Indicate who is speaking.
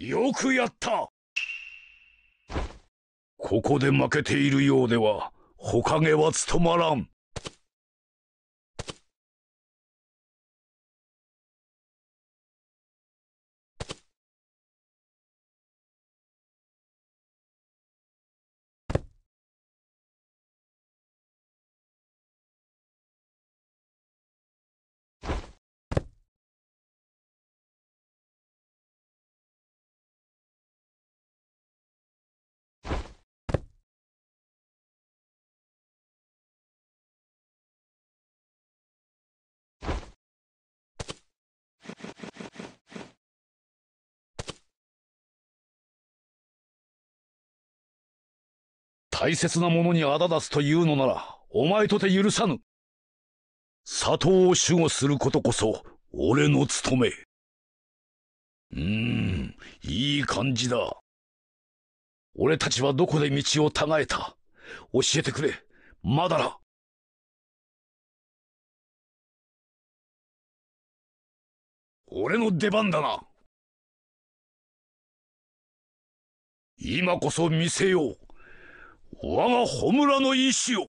Speaker 1: よくやったここで負
Speaker 2: けているようでは、ほかげは務まらん。大切なものにあだ出すというのなら、お前とて許さぬ。佐
Speaker 3: 藤を守護することこそ、俺の務め。うーん、いい感じだ。俺たちはどこで道を違
Speaker 4: え
Speaker 2: た教えてくれ、まだら。俺の出番だな。今こそ見せよう。我が穂村の意志を